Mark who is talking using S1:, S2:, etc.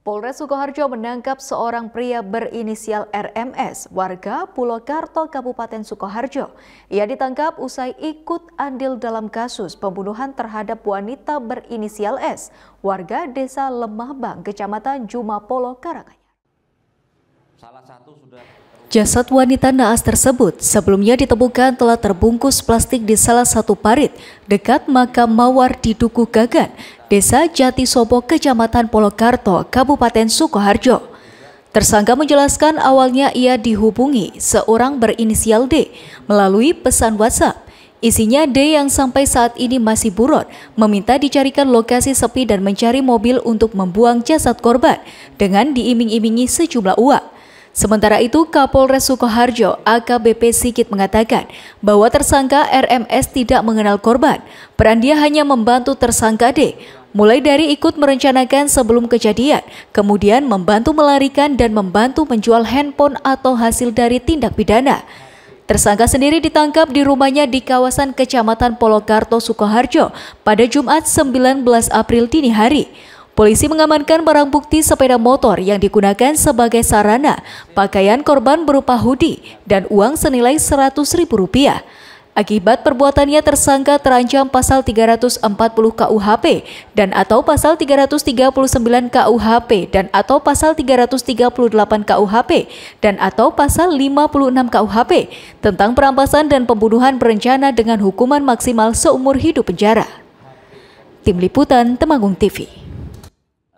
S1: Polres Sukoharjo menangkap seorang pria berinisial RMS, warga Pulau Karto, Kabupaten Sukoharjo. Ia ditangkap usai ikut andil dalam kasus pembunuhan terhadap wanita berinisial S, warga desa Lemahbang, Kecamatan Jumapolo, Karangai. Jasad wanita naas tersebut sebelumnya ditemukan telah terbungkus plastik di salah satu parit dekat makam Mawar di Duku Gagan, Desa Jati Sobo, Kecamatan Polokarto, Kabupaten Sukoharjo. Tersangka menjelaskan awalnya ia dihubungi seorang berinisial D melalui pesan WhatsApp. Isinya D yang sampai saat ini masih buron, meminta dicarikan lokasi sepi dan mencari mobil untuk membuang jasad korban dengan diiming-imingi sejumlah uang. Sementara itu, Kapolres Sukoharjo AKBP Sikit mengatakan bahwa tersangka RMS tidak mengenal korban. Peran dia hanya membantu tersangka D, mulai dari ikut merencanakan sebelum kejadian, kemudian membantu melarikan dan membantu menjual handphone atau hasil dari tindak pidana. Tersangka sendiri ditangkap di rumahnya di kawasan Kecamatan Polokarto, Sukoharjo pada Jumat 19 April dini hari. Polisi mengamankan barang bukti sepeda motor yang digunakan sebagai sarana. Pakaian korban berupa hoodie dan uang senilai Rp100.000. Akibat perbuatannya tersangka terancam pasal 340 KUHP dan atau pasal 339 KUHP dan atau pasal 338 KUHP dan atau pasal 56 KUHP tentang perampasan dan pembunuhan berencana dengan hukuman maksimal seumur hidup penjara. Tim Liputan Temanggung TV